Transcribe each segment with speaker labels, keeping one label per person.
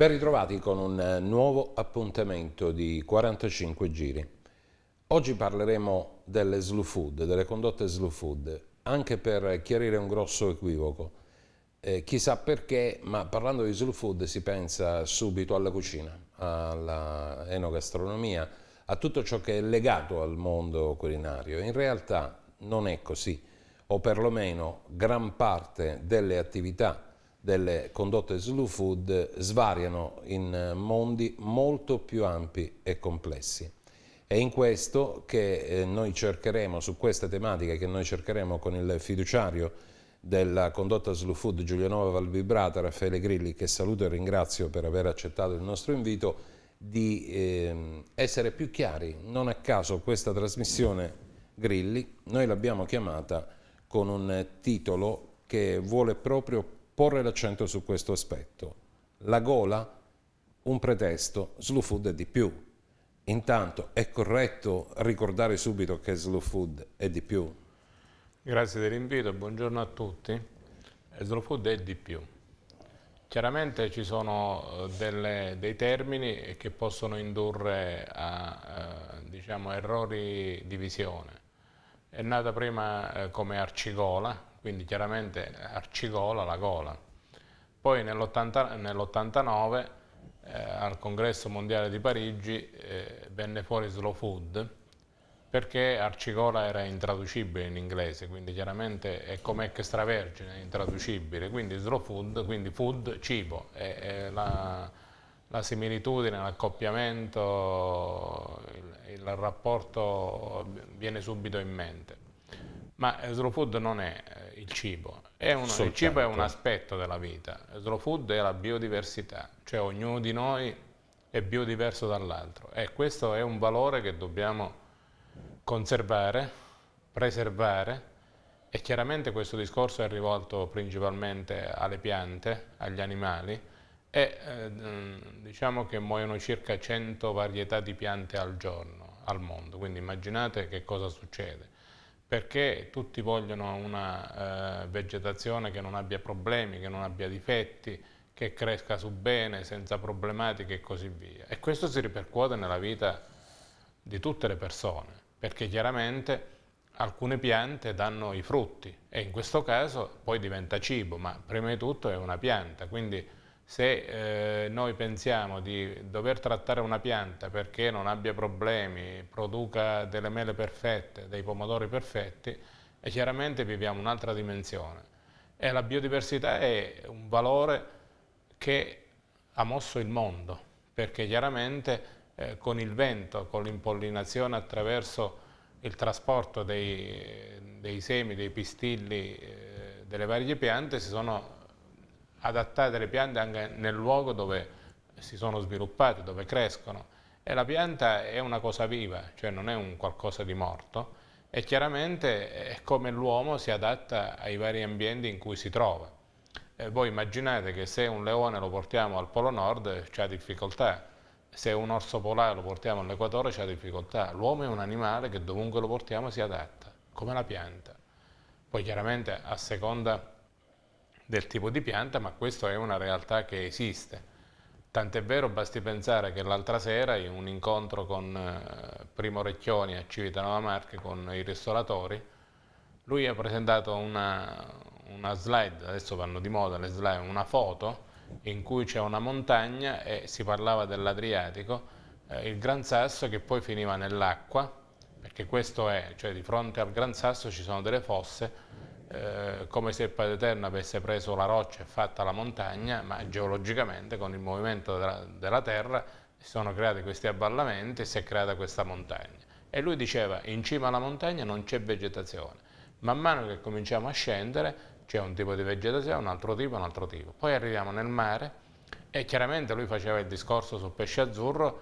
Speaker 1: Ben ritrovati con un eh, nuovo appuntamento di 45 giri. Oggi parleremo delle slow food, delle condotte slow food, anche per chiarire un grosso equivoco. Eh, chissà perché, ma parlando di slow food si pensa subito alla cucina, all'enogastronomia, a tutto ciò che è legato al mondo culinario. In realtà non è così, o perlomeno gran parte delle attività delle condotte slow food svariano in eh, mondi molto più ampi e complessi. È in questo che eh, noi cercheremo, su queste tematiche che noi cercheremo con il fiduciario della condotta slow food Giulianova Valvibrata, Raffaele Grilli, che saluto e ringrazio per aver accettato il nostro invito, di eh, essere più chiari. Non a caso questa trasmissione Grilli noi l'abbiamo chiamata con un titolo che vuole proprio porre l'accento su questo aspetto. La gola, un pretesto, slow food è di più. Intanto è corretto ricordare subito che slow food è di più?
Speaker 2: Grazie dell'invito, buongiorno a tutti. Slow food è di più. Chiaramente ci sono eh, delle, dei termini che possono indurre a eh, diciamo, errori di visione. È nata prima eh, come arcigola, quindi chiaramente Arcigola la gola. Poi nell'89 nell eh, al congresso mondiale di Parigi eh, venne fuori Slow Food perché Arcigola era intraducibile in inglese, quindi chiaramente è come extravergine, è intraducibile, quindi Slow Food, quindi food, cibo, è, è la, la, similitudine, l'accoppiamento, il, il rapporto viene subito in mente. Ma slow food non è eh, il cibo, è uno, il cibo è un aspetto della vita, slow food è la biodiversità, cioè ognuno di noi è biodiverso dall'altro e questo è un valore che dobbiamo conservare, preservare e chiaramente questo discorso è rivolto principalmente alle piante, agli animali e eh, diciamo che muoiono circa 100 varietà di piante al giorno al mondo, quindi immaginate che cosa succede perché tutti vogliono una eh, vegetazione che non abbia problemi, che non abbia difetti, che cresca su bene, senza problematiche e così via. E questo si ripercuote nella vita di tutte le persone, perché chiaramente alcune piante danno i frutti e in questo caso poi diventa cibo, ma prima di tutto è una pianta, quindi se eh, noi pensiamo di dover trattare una pianta perché non abbia problemi, produca delle mele perfette, dei pomodori perfetti, e chiaramente viviamo un'altra dimensione. E la biodiversità è un valore che ha mosso il mondo, perché chiaramente eh, con il vento, con l'impollinazione attraverso il trasporto dei, dei, semi, dei pistilli, eh, delle varie piante, si sono adattate le piante anche nel luogo dove si sono sviluppate, dove crescono. E la pianta è una cosa viva, cioè non è un qualcosa di morto, e chiaramente è come l'uomo si adatta ai vari ambienti in cui si trova. E voi immaginate che se un leone lo portiamo al Polo Nord c'è difficoltà, se un orso polare lo portiamo all'equatore c'è difficoltà. L'uomo è un animale che dovunque lo portiamo si adatta, come la pianta. Poi chiaramente a seconda del tipo di pianta, ma questa è una realtà che esiste. Tant'è vero, basti pensare che l'altra sera in un incontro con eh, Primo Recchioni a Civitanova Marche con i ristoratori, lui ha presentato una, una slide, adesso vanno di moda le slide, una foto in cui c'è una montagna e si parlava dell'Adriatico, eh, il Gran Sasso che poi finiva nell'acqua, perché questo è, cioè di fronte al Gran Sasso ci sono delle fosse eh, come se il Padre Eterno avesse preso la roccia e fatta la montagna, ma geologicamente con il movimento della, della terra si sono creati questi avvallamenti e si è creata questa montagna. E lui diceva, in cima alla montagna non c'è vegetazione, man mano che cominciamo a scendere c'è un tipo di vegetazione, un altro tipo, un altro tipo. Poi arriviamo nel mare e chiaramente lui faceva il discorso sul pesce azzurro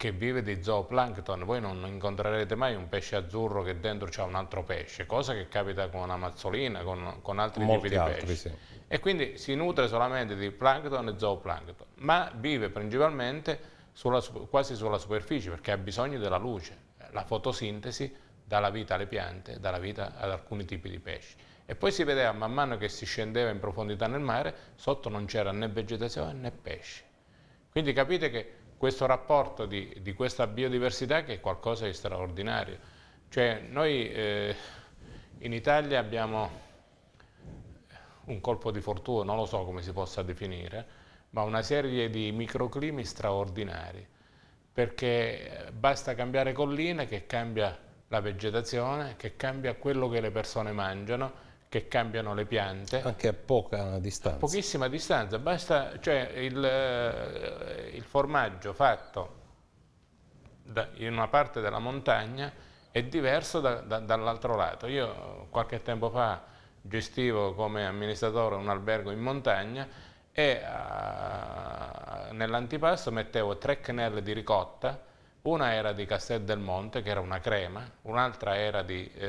Speaker 2: che vive di zooplancton, voi non incontrerete mai un pesce azzurro che dentro c'è un altro pesce, cosa che capita con una mazzolina, con, con altri Molti tipi di altri, pesci. Sì. E quindi si nutre solamente di plancton e zooplancton, ma vive principalmente sulla, quasi sulla superficie perché ha bisogno della luce. La fotosintesi dà la vita alle piante, dà la vita ad alcuni tipi di pesci. E poi si vedeva man mano che si scendeva in profondità nel mare, sotto non c'era né vegetazione né pesci. Quindi capite che questo rapporto di, di, questa biodiversità che è qualcosa di straordinario. Cioè noi eh, in Italia abbiamo un colpo di fortuna, non lo so come si possa definire, ma una serie di microclimi straordinari, perché eh, basta cambiare colline che cambia la vegetazione, che cambia quello che le persone mangiano, che cambiano le piante. Anche a poca distanza. A pochissima distanza, basta, cioè il, eh, il formaggio fatto da, in una parte della montagna è diverso da, da, dall'altro lato. Io qualche tempo fa gestivo come amministratore un albergo in montagna e eh, nell'antipasto mettevo tre cannelle di ricotta una era di Castel del Monte, che era una crema, un'altra era di eh,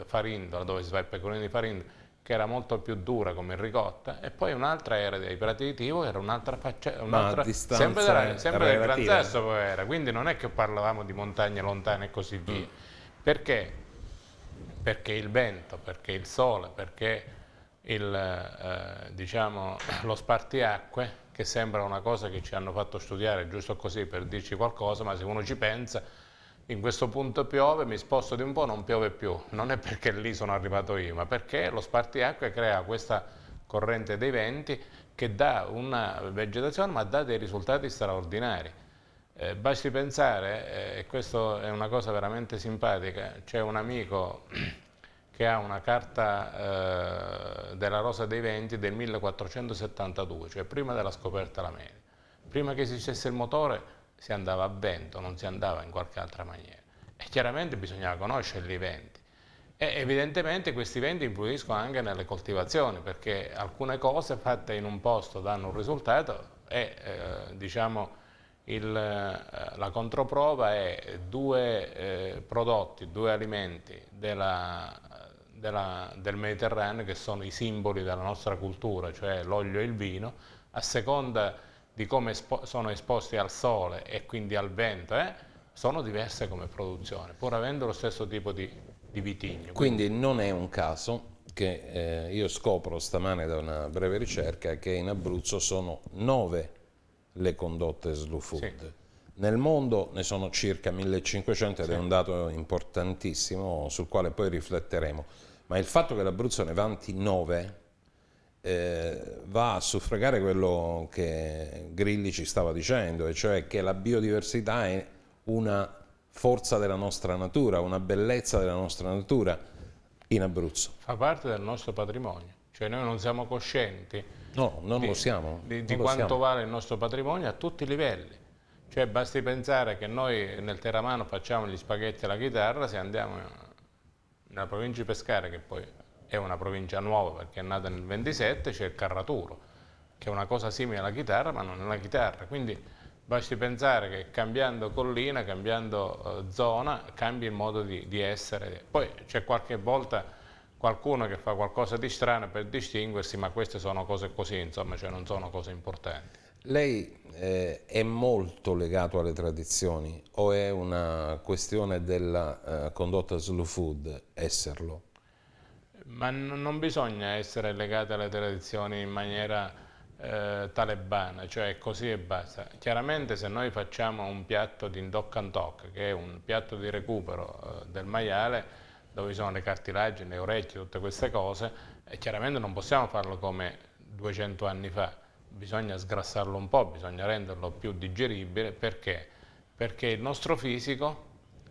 Speaker 2: eh Farindola, dove si fa il pecorino di Farindola, che era molto più dura come ricotta, e poi un'altra era di aperitivo, che era un'altra faccia, un'altra, sempre, della, sempre del Gran Sasso poi era, quindi non è che parlavamo di montagne lontane e così mm. via. Mm. Perché? Perché il vento, perché il sole, perché il, eh, diciamo, lo spartiacque che sembra una cosa che ci hanno fatto studiare giusto così per dirci qualcosa, ma se uno ci pensa, in questo punto piove, mi sposto di un po', non piove più. Non è perché lì sono arrivato io, ma perché lo spartiacque crea questa corrente dei venti che dà una vegetazione ma dà dei risultati straordinari. Eh, basti pensare, eh, e eh, questa è una cosa veramente simpatica, c'è un amico che ha una carta eh, della Rosa dei Venti del 1472, cioè prima della scoperta dell'America. Prima che esistesse il motore si andava a vento, non si andava in qualche altra maniera. E chiaramente bisognava conoscere i venti. E evidentemente questi venti influiscono anche nelle coltivazioni, perché alcune cose fatte in un posto danno un risultato e eh, diciamo, il, eh, la controprova è due eh, prodotti, due alimenti della della, del Mediterraneo che sono i simboli della nostra cultura, cioè l'olio e il vino, a seconda di come espo sono esposti al sole e quindi al vento, eh, sono diverse come produzione, pur avendo lo stesso tipo di, di vitigno.
Speaker 1: Quindi non è un caso che eh, io scopro stamane da una breve ricerca che in Abruzzo sono nove le condotte slow food. Sì. Nel mondo ne sono circa 1500 ed sì. è un dato importantissimo sul quale poi rifletteremo ma il fatto che l'Abruzzo ne vanti 9 eh, va a suffragare quello che Grilli ci stava dicendo, e cioè che la biodiversità è una forza della nostra natura, una bellezza della nostra natura in Abruzzo.
Speaker 2: Fa parte del nostro patrimonio, cioè noi non siamo coscienti
Speaker 1: no, non di, lo siamo, di, non di lo quanto siamo.
Speaker 2: vale il nostro patrimonio a tutti i livelli. Cioè basti pensare che noi nel Terramano facciamo gli spaghetti alla chitarra se andiamo nella provincia di Pescara, che poi è una provincia nuova perché è nata nel 27, c'è il carraturo, che è una cosa simile alla chitarra, ma non è una chitarra. Quindi basti pensare che cambiando collina, cambiando eh, zona, cambi il modo di, di essere. Poi c'è qualche volta qualcuno che fa qualcosa di strano per distinguersi, ma queste sono cose così, insomma, cioè non sono cose importanti.
Speaker 1: Lei eh, è molto legato alle tradizioni o è una questione della eh, condotta slow food esserlo?
Speaker 2: Ma non bisogna essere legati alle tradizioni in maniera eh, talebana, cioè così e basta. Chiaramente se noi facciamo un piatto di indoccantoc, che è un piatto di recupero eh, del maiale, dove ci sono le cartilagini, le orecchie, tutte queste cose, eh, chiaramente non possiamo farlo come 200 anni fa bisogna sgrassarlo un po', bisogna renderlo più digeribile, perché? Perché il nostro fisico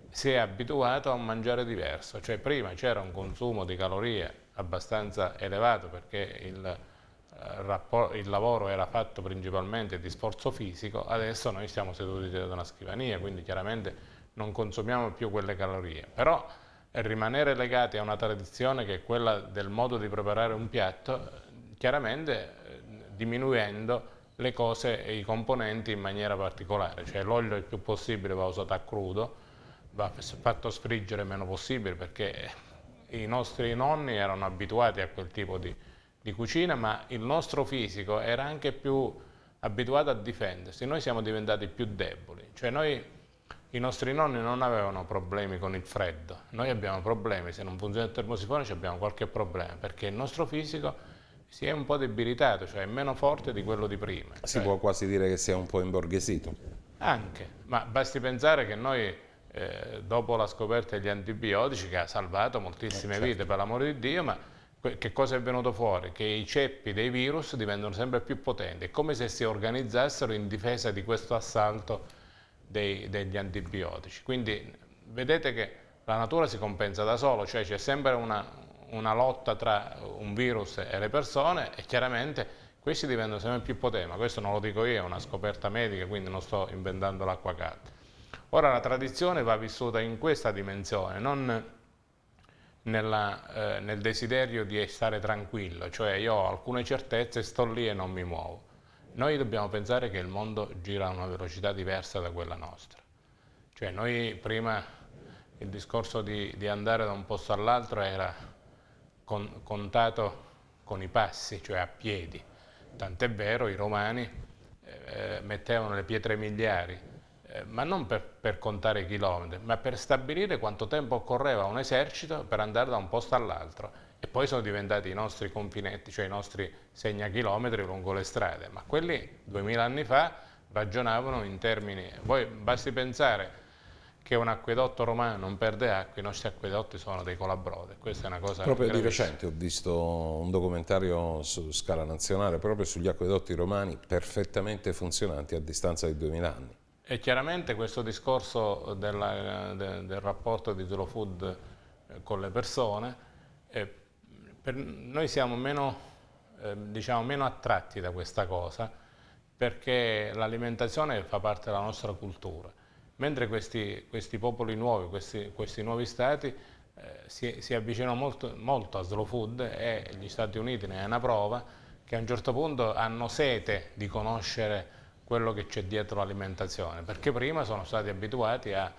Speaker 2: si è abituato a mangiare diverso, cioè prima c'era un consumo di calorie abbastanza elevato perché il, eh, il, lavoro era fatto principalmente di sforzo fisico, adesso noi siamo seduti da una scrivania, quindi chiaramente non consumiamo più quelle calorie, però rimanere legati a una tradizione che è quella del modo di preparare un piatto, chiaramente diminuendo le cose e i componenti in maniera particolare, cioè l'olio il più possibile va usato a crudo, va fatto sfriggere meno possibile perché i nostri nonni erano abituati a quel tipo di, di cucina, ma il nostro fisico era anche più abituato a difendersi, noi siamo diventati più deboli, cioè noi i nostri nonni non avevano problemi con il freddo, noi abbiamo problemi, se non funziona il termosifone abbiamo qualche problema, perché il nostro fisico si è un po' debilitato, cioè è meno forte di quello di prima.
Speaker 1: Si cioè... può quasi dire che sia un po' imborghesito.
Speaker 2: Anche, ma basti pensare che noi eh, dopo la scoperta degli antibiotici che ha salvato moltissime eh, certo. vite per l'amore di Dio, ma che cosa è venuto fuori? Che i ceppi dei virus diventano sempre più potenti, è come se si organizzassero in difesa di questo assalto dei, degli antibiotici. Quindi vedete che la natura si compensa da solo, cioè c'è sempre una, una lotta tra un virus e le persone e chiaramente questi diventano sempre più potenti, ma questo non lo dico io, è una scoperta medica, quindi non sto inventando l'acqua calda. Ora la tradizione va vissuta in questa dimensione, non nella, eh, nel desiderio di stare tranquillo, cioè io ho alcune certezze, sto lì e non mi muovo. Noi dobbiamo pensare che il mondo gira a una velocità diversa da quella nostra. Cioè noi prima il discorso di, di andare da un posto all'altro era con, contato con i passi, cioè a piedi. Tant'è vero i romani eh, eh, mettevano le pietre miliari, eh, ma non per, per contare i chilometri, ma per stabilire quanto tempo occorreva un esercito per andare da un posto all'altro. E poi sono diventati i nostri confinetti, cioè i nostri segnachilometri lungo le strade, ma quelli duemila anni fa ragionavano in termini... Voi basti pensare che un acquedotto romano non perde acqua, i nostri acquedotti sono dei colabrode. Questa è una cosa Proprio di
Speaker 1: recente ho visto un documentario su scala nazionale proprio sugli acquedotti romani perfettamente funzionanti a distanza di 2000 anni.
Speaker 2: E chiaramente questo discorso della, de, del rapporto di Zero Food eh, con le persone, eh, per, noi siamo meno, eh, diciamo meno attratti da questa cosa perché l'alimentazione fa parte della nostra cultura mentre questi, questi popoli nuovi, questi, questi nuovi stati eh, si, si, avvicinano molto, molto a slow food e gli Stati Uniti ne è una prova che a un certo punto hanno sete di conoscere quello che c'è dietro l'alimentazione, perché prima sono stati abituati a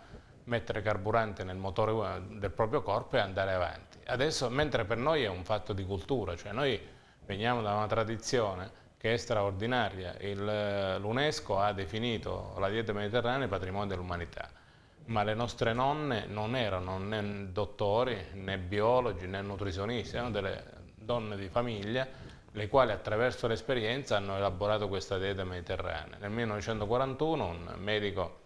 Speaker 2: mettere carburante nel motore eh, del proprio corpo e andare avanti. Adesso, mentre per noi è un fatto di cultura, cioè noi veniamo da una tradizione che è straordinaria. Eh, L'UNESCO ha definito la dieta mediterranea patrimonio dell'umanità, ma le nostre nonne non erano né dottori, né biologi, né nutrizionisti, erano delle donne di famiglia le quali attraverso l'esperienza hanno elaborato questa dieta mediterranea. Nel 1941 un medico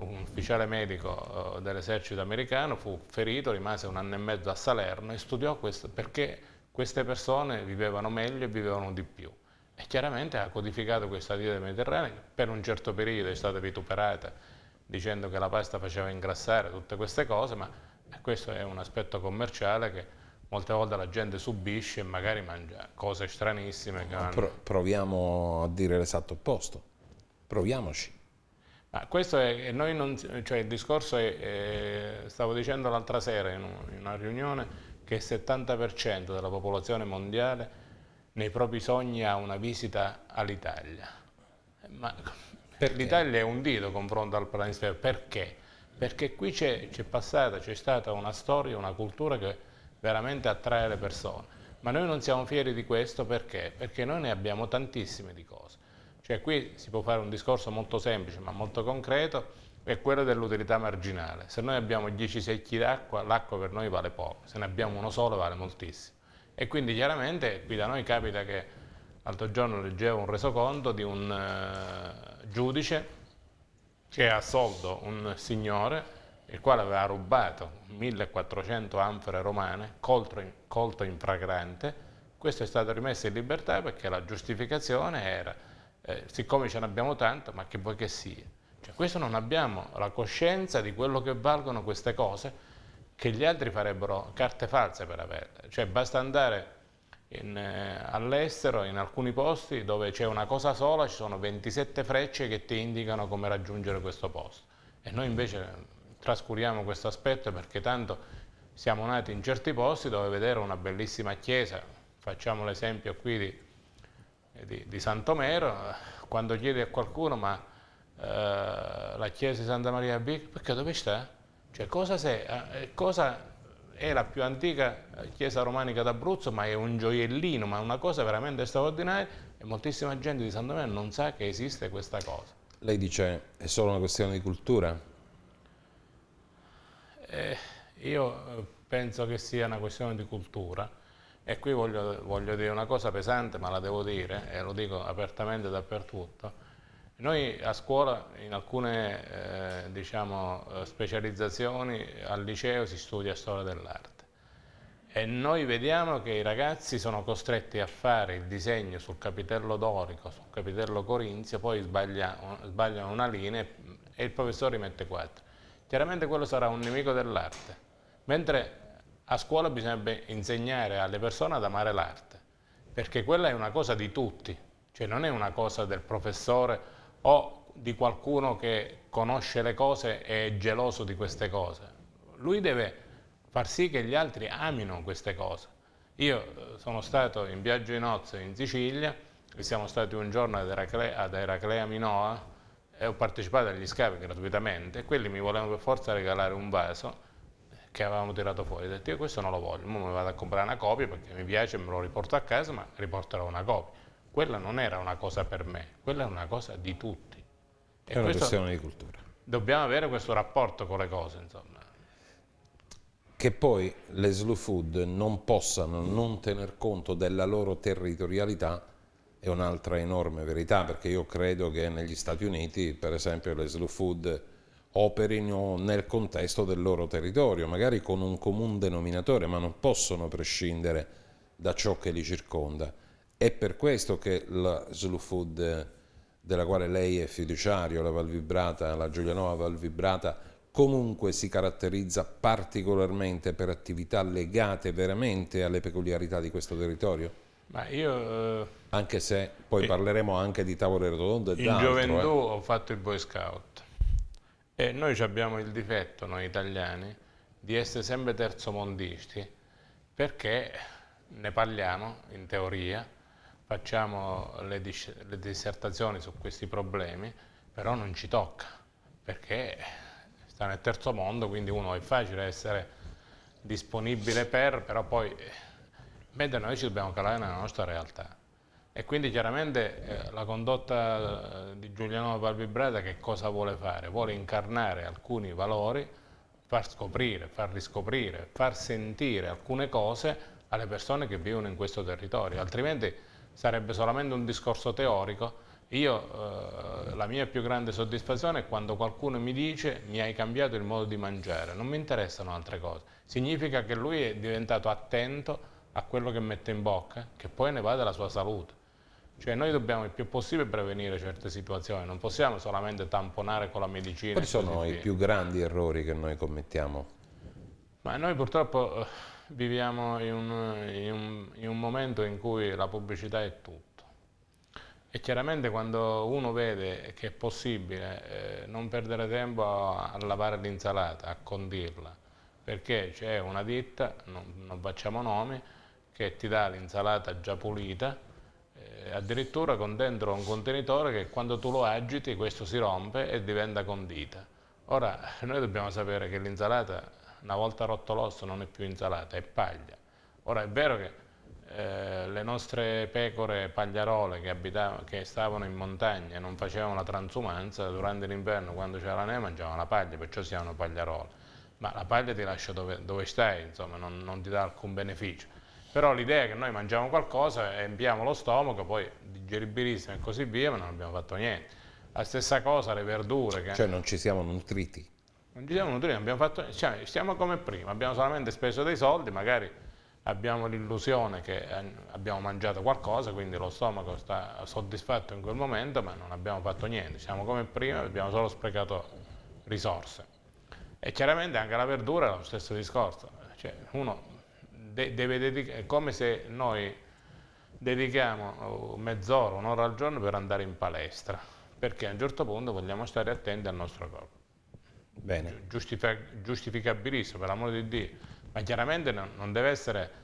Speaker 2: un ufficiale medico eh, dell'esercito americano fu ferito, rimase un anno e mezzo a Salerno e studiò questo perché queste persone vivevano meglio e vivevano di più e chiaramente ha codificato questa dieta mediterranea che per un certo periodo è stata vituperata dicendo che la pasta faceva ingrassare tutte queste cose, ma questo è un aspetto commerciale che molte volte la gente subisce e magari mangia cose stranissime. No, hanno...
Speaker 1: proviamo a dire l'esatto opposto, proviamoci.
Speaker 2: Ma questo è, non, cioè il discorso è, è stavo dicendo l'altra sera in una riunione che il 70% della popolazione mondiale nei propri sogni ha una visita all'Italia. Ma per l'Italia è un dito confronto al planisfero, perché? Perché qui c'è passata, c'è stata una storia, una cultura che veramente attrae le persone. Ma noi non siamo fieri di questo perché? Perché noi ne abbiamo tantissime di cose. Cioè qui si può fare un discorso molto semplice ma molto concreto, è quello dell'utilità marginale. Se noi abbiamo 10 secchi d'acqua, l'acqua per noi vale poco, se ne abbiamo uno solo vale moltissimo. E quindi chiaramente qui da noi capita che l'altro giorno leggevo un resoconto di un eh, giudice che ha assolto un signore il quale aveva rubato 1400 anfore romane colto in, colto in fragrante. Questo è stato rimesso in libertà perché la giustificazione era eh, siccome ce n'abbiamo tanto, ma che vuoi che sia? Cioè, questo non abbiamo la coscienza di quello che valgono queste cose che gli altri farebbero carte false per averle. Cioè basta andare eh, all'estero, in alcuni posti dove c'è una cosa sola, ci sono 27 frecce che ti indicano come raggiungere questo posto. E noi invece eh, trascuriamo questo aspetto perché tanto siamo nati in certi posti dove vedere una bellissima chiesa, facciamo l'esempio qui di, eh, di, di Santomero, eh, quando chiedi a qualcuno ma eh, la chiesa di Santa Maria Big, perché dove sta? Cioè, cosa, se, eh, eh, cosa è la più antica chiesa romanica d'Abruzzo, ma è un gioiellino, ma è una cosa veramente straordinaria e moltissima gente di Sandomena non sa che esiste questa cosa.
Speaker 1: Lei dice è solo una questione di cultura?
Speaker 2: Eh, io eh, penso che sia una questione di cultura e qui voglio, voglio dire una cosa pesante, ma la devo dire eh, e lo dico apertamente dappertutto noi a scuola in alcune eh, diciamo, eh, specializzazioni al liceo si studia storia dell'arte e noi vediamo che i ragazzi sono costretti a fare il disegno sul capitello dorico, sul capitello corinzio, poi sbaglia, sbagliano una linea e il professore rimette quattro. Chiaramente quello sarà un nemico dell'arte, mentre a scuola bisognerebbe insegnare alle persone ad amare l'arte, perché quella è una cosa di tutti, cioè non è una cosa del professore o di qualcuno che conosce le cose e è geloso di queste cose. Lui deve far sì che gli altri amino queste cose. Io eh, sono stato in viaggio in nozze in Sicilia, siamo stati un giorno ad Eraclea, ad Eraclea Minoa e ho partecipato agli scavi gratuitamente quelli mi volevano per forza regalare un vaso che avevamo tirato fuori. Ho detto io questo non lo voglio, mi vado a comprare una copia perché mi piace, me lo riporto a casa, ma riporterò una copia quella non era una cosa per me, quella è una cosa di tutti. E è una questione di cultura. Dobbiamo avere questo rapporto con le cose, insomma.
Speaker 1: Che poi le slow food non possano non tener conto della loro territorialità è un'altra enorme verità, perché io credo che negli Stati Uniti, per esempio, le slow food operino nel contesto del loro territorio, magari con un comune denominatore, ma non possono prescindere da ciò che li circonda. È per questo che la Slow Food, eh, della quale lei è fiduciario, la Val Vibrata, la Giulianova Val Vibrata, comunque si caratterizza particolarmente per attività legate veramente alle peculiarità di questo territorio?
Speaker 2: Ma io, eh,
Speaker 1: anche se poi eh, parleremo anche di tavole rotonde. In gioventù eh.
Speaker 2: ho fatto il Boy Scout e noi abbiamo il difetto, noi italiani, di essere sempre terzomondisti perché ne parliamo in teoria, facciamo le, dis le dissertazioni su questi problemi, però non ci tocca, perché sta nel terzo mondo, quindi uno è facile essere disponibile per, però poi mentre noi ci dobbiamo calare nella nostra realtà. E quindi chiaramente eh, la condotta eh, di Giuliano Palvibrata che cosa vuole fare? Vuole incarnare alcuni valori, far scoprire, far riscoprire, far sentire alcune cose alle persone che vivono in questo territorio, altrimenti sarebbe solamente un discorso teorico. Io, eh, la mia più grande soddisfazione è quando qualcuno mi dice mi hai cambiato il modo di mangiare, non mi interessano altre cose. Significa che lui è diventato attento a quello che mette in bocca, che poi ne va della sua salute. Cioè noi dobbiamo il più possibile prevenire certe situazioni, non possiamo solamente tamponare con la medicina. Quali sono i
Speaker 1: più grandi errori che noi commettiamo?
Speaker 2: Ma noi purtroppo eh, viviamo in un, in, un, in un, momento in cui la pubblicità è tutto e chiaramente quando uno vede che è possibile eh, non perdere tempo a, a lavare l'insalata, a condirla, perché c'è una ditta, non, non, facciamo nomi, che ti dà l'insalata già pulita, eh, addirittura con dentro un contenitore che quando tu lo agiti questo si rompe e diventa condita. Ora noi dobbiamo sapere che l'insalata una volta rotto l'osso non è più insalata, è paglia. Ora è vero che eh, le nostre pecore pagliarole che, che, stavano in montagna e non facevano la transumanza, durante l'inverno quando c'era la neve mangiavano la paglia, perciò si chiamano pagliarole. Ma la paglia ti lascia dove, dove stai, insomma, non, non ti dà alcun beneficio. Però l'idea è che noi mangiamo qualcosa, empiamo lo stomaco, poi digeribilissimo e così via, ma non abbiamo fatto niente. La stessa cosa le verdure. Che... Cioè non
Speaker 1: ci siamo nutriti.
Speaker 2: Non ci siamo nutriti, non abbiamo fatto cioè, stiamo come prima, abbiamo solamente speso dei soldi, magari abbiamo l'illusione che eh, abbiamo mangiato qualcosa, quindi lo stomaco sta soddisfatto in quel momento, ma non abbiamo fatto niente, siamo come prima, abbiamo solo sprecato risorse. E chiaramente anche la verdura è lo stesso discorso, cioè uno de deve dedicare, è come se noi dedichiamo uh, mezz'ora, un'ora al giorno per andare in palestra, perché a un certo punto vogliamo stare attenti al nostro corpo giustific giustificabilissimo, per l'amore di Dio, ma chiaramente non deve essere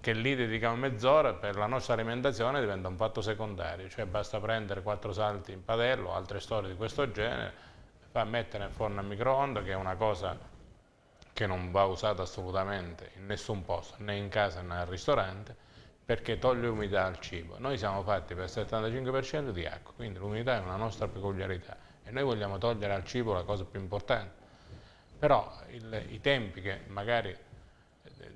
Speaker 2: che lì dedichiamo mezz'ora per la nostra alimentazione diventa un fatto secondario, cioè basta prendere quattro salti in padello, altre storie di questo genere, fa mettere in forno a microonde che è una cosa che non va usata assolutamente in nessun posto, né in casa né al ristorante, perché toglie umidità al cibo. Noi siamo fatti per il 75% di acqua, quindi l'umidità è una nostra peculiarità e noi vogliamo togliere al cibo la cosa più importante. Però il, i tempi che magari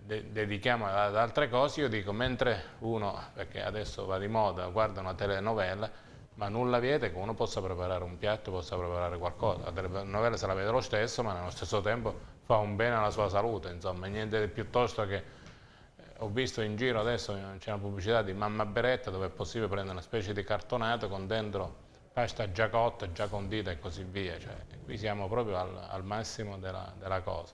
Speaker 2: de dedichiamo ad altre cose, io dico, mentre uno, perché adesso va di moda, guarda una telenovela, ma nulla vieta che uno possa preparare un piatto, possa preparare qualcosa. La telenovela se la vede lo stesso, ma nello stesso tempo fa un bene alla sua salute, insomma, niente piuttosto che eh, ho visto in giro adesso c'è una pubblicità di Mamma Beretta dove è possibile prendere una specie di cartonato con dentro pasta già cotta, già condita e così via. Cioè, qui siamo proprio al, al massimo della, della cosa.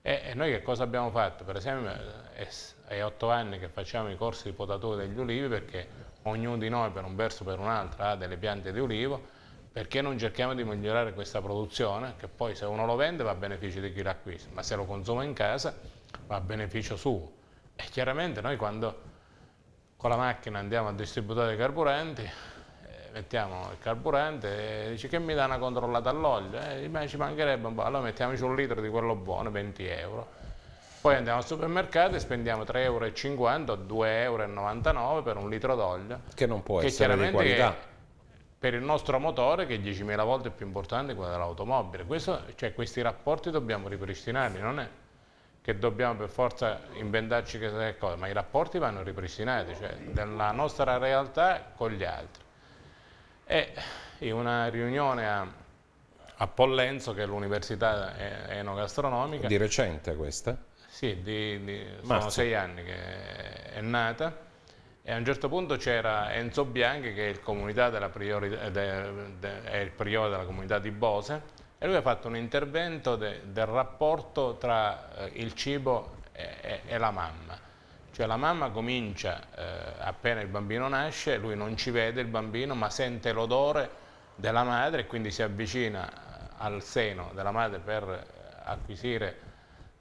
Speaker 2: E, e, noi che cosa abbiamo fatto? Per esempio è, è otto anni che facciamo i corsi di potatore degli ulivi perché ognuno di noi per un verso o per un altro ha delle piante di ulivo, perché non cerchiamo di migliorare questa produzione che poi se uno lo vende va a beneficio di chi l'acquista, ma se lo consuma in casa va a beneficio suo. E chiaramente noi quando con la macchina andiamo a distributare i carburanti mettiamo il carburante e dice che mi dà una controllata all'olio, eh, ma ci mancherebbe un po', allora mettiamoci un litro di quello buono, 20 euro. Poi andiamo al supermercato e spendiamo 3,50 euro o 2,99 euro per un litro d'olio.
Speaker 1: Che non può che essere di qualità.
Speaker 2: Per il nostro motore che è 10.000 volte più importante di quello dell'automobile. Cioè, questi rapporti dobbiamo ripristinarli, non è che dobbiamo per forza inventarci che cosa, ecco, ma i rapporti vanno ripristinati, cioè della nostra realtà con gli altri. E in una riunione a, a Pollenzo, che è l'università enogastronomica... Di
Speaker 1: recente questa?
Speaker 2: Sì, di, di, sono sei anni che è, nata. E a un certo punto c'era Enzo Bianchi, che è il, de, de, è il priore della comunità di Bose, e lui ha fatto un intervento de, del rapporto tra eh, il cibo e, e, e la mamma. Cioè la mamma comincia, eh, appena il bambino nasce, lui non ci vede il bambino, ma sente l'odore della madre e quindi si avvicina eh, al seno della madre per eh, acquisire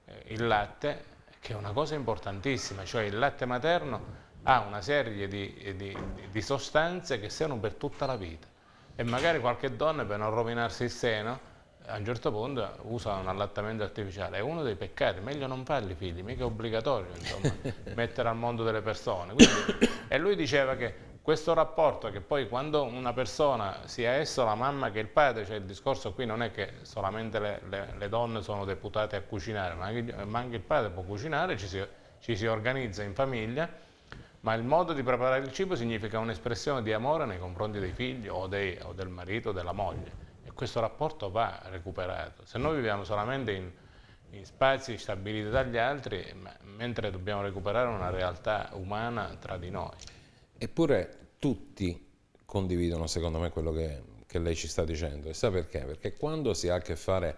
Speaker 2: eh, il latte, che è una cosa importantissima, cioè il latte materno ha una serie di, di, di sostanze che siano per tutta la vita. E magari qualche donna per non rovinarsi il seno a un certo punto usano un allattamento artificiale, è uno dei peccati, meglio non farli figli, mica è obbligatorio insomma, mettere al mondo delle persone. Quindi, e lui diceva che questo rapporto che poi quando una persona, sia esso la mamma che il padre, cioè il discorso qui non è che solamente le, le, le donne sono deputate a cucinare, ma anche, ma anche il padre può cucinare, ci si, ci si organizza in famiglia, ma il modo di preparare il cibo significa un'espressione di amore nei confronti dei figli o, dei, o del marito o della moglie questo rapporto va recuperato. Se noi viviamo solamente in, in spazi stabiliti dagli altri, mentre dobbiamo recuperare una realtà umana tra di noi.
Speaker 1: Eppure tutti condividono, secondo me, quello che, che lei ci sta dicendo. E sa perché? Perché quando si ha a che fare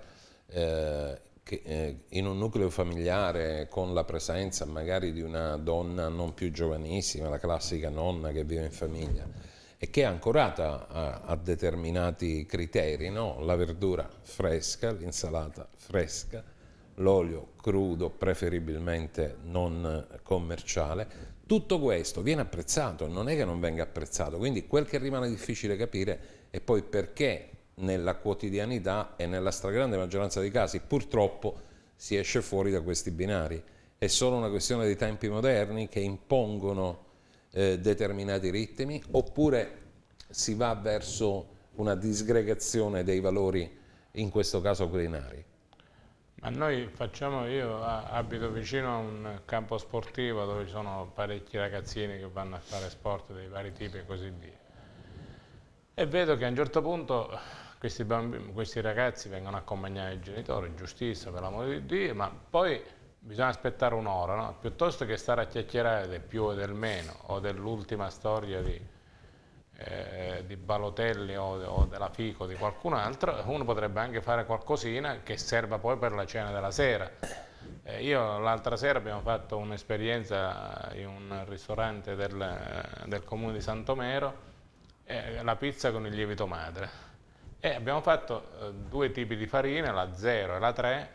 Speaker 1: eh, che, eh, in un nucleo familiare con la presenza magari di una donna non più giovanissima, la classica nonna che vive in famiglia, e che è ancorata a, a determinati criteri, no? la verdura fresca, l'insalata fresca, l'olio crudo preferibilmente non commerciale, tutto questo viene apprezzato, non è che non venga apprezzato, quindi quel che rimane difficile capire è poi perché nella quotidianità e nella stragrande maggioranza dei casi purtroppo si esce fuori da questi binari. È solo una questione dei tempi moderni che impongono eh, determinati ritmi, oppure si va verso una disgregazione dei valori, in questo caso culinari?
Speaker 2: Ma noi facciamo, io abito vicino a un campo sportivo dove ci sono parecchi ragazzini che vanno a fare sport dei vari tipi e così via. E vedo che a un certo punto questi, bambini, questi ragazzi vengono accompagnati dai genitori, giustizia per l'amore di Dio, ma poi bisogna aspettare un'ora, no? piuttosto che stare a chiacchierare del più o del meno o dell'ultima storia di, eh, di Balotelli o, o, della Fico o di qualcun altro, uno potrebbe anche fare qualcosina che serva poi per la cena della sera. Eh, io l'altra sera abbiamo fatto un'esperienza in un ristorante del, del comune di Santomero, eh, la pizza con il lievito madre. E abbiamo fatto eh, due tipi di farina, la 0 e la 3,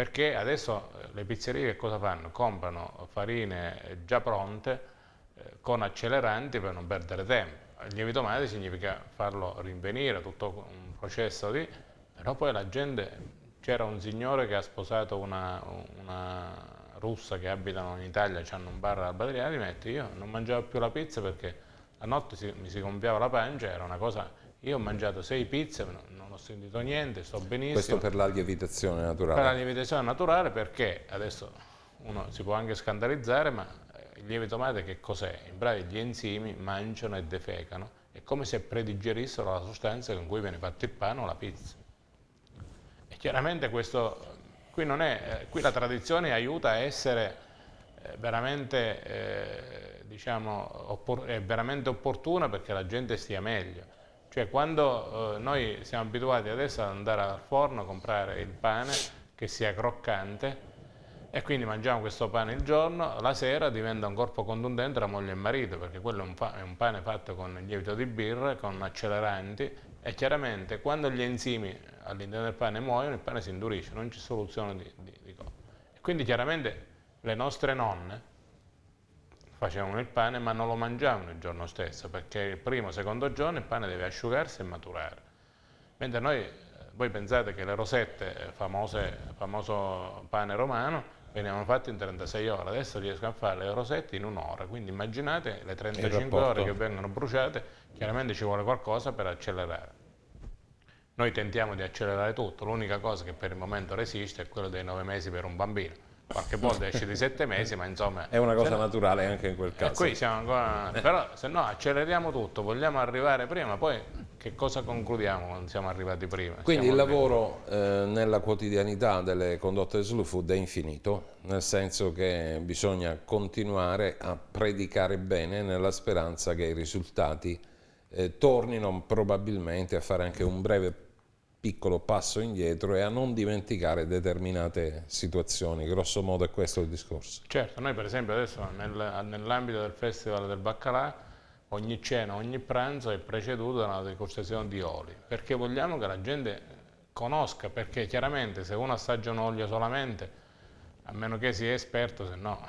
Speaker 2: perché adesso eh, le pizzerie che cosa fanno? Comprano farine già pronte eh, con acceleranti per non perdere tempo. Il lievito madre significa farlo rinvenire, tutto un processo di... però poi la gente... C'era un signore che ha sposato una, una russa che abitano in Italia hanno un bar alla batteria di metti, io non mangiavo più la pizza perché la notte si, mi si gonfiava la pancia, era una cosa, io ho mangiato sei pizze, sentito niente, sto benissimo. Questo per
Speaker 1: la lievitazione naturale? Per la
Speaker 2: lievitazione naturale perché adesso uno si può anche scandalizzare, ma il lievito madre che cos'è? In pratica gli enzimi mangiano e defecano, è come se predigerissero la sostanza con cui viene fatto il pane o la pizza. E chiaramente questo, qui, non è, eh, qui la tradizione aiuta a essere eh, veramente, eh, diciamo, oppor veramente opportuna perché la gente stia meglio cioè quando eh, noi siamo abituati adesso ad andare al forno a comprare il pane che sia croccante e quindi mangiamo questo pane il giorno, la sera diventa un corpo contundente tra moglie e marito perché quello è un, è un pane fatto con lievito di birra, con acceleranti e chiaramente quando gli enzimi all'interno del pane muoiono il pane si indurisce, non c'è soluzione di, di, di cosa. quindi chiaramente le nostre nonne facevano il pane ma non lo mangiavano il giorno stesso perché il primo, secondo giorno il pane deve asciugarsi e maturare. Mentre noi, eh, voi pensate che le rosette, eh, famose, famoso pane romano, venivano fatte in 36 ore, adesso riesco a fare le rosette in un'ora, quindi immaginate le 35 ore che vengono bruciate, chiaramente ci vuole qualcosa per accelerare. Noi tentiamo di accelerare tutto, l'unica cosa che per il momento resiste è quella dei 9 mesi per un bambino qualche volta esce di sette mesi, ma insomma... È una cosa
Speaker 1: naturale anche in quel eh, caso. E qui siamo ancora... Eh. Però
Speaker 2: se no acceleriamo tutto, vogliamo arrivare prima, poi che cosa concludiamo quando siamo arrivati prima? Quindi siamo il lavoro
Speaker 1: eh, nella quotidianità delle condotte del slow food è infinito, nel senso che bisogna continuare a predicare bene nella speranza che i risultati eh, tornino probabilmente a fare anche un breve piccolo passo indietro e a non dimenticare determinate situazioni. Grosso modo è questo il discorso.
Speaker 2: Certo, noi per esempio adesso nel, nell'ambito del Festival del Baccalà ogni cena, ogni pranzo è preceduto da una degustazione di oli, perché vogliamo che la gente conosca, perché chiaramente se uno assaggia un olio solamente, a meno che sia esperto, se no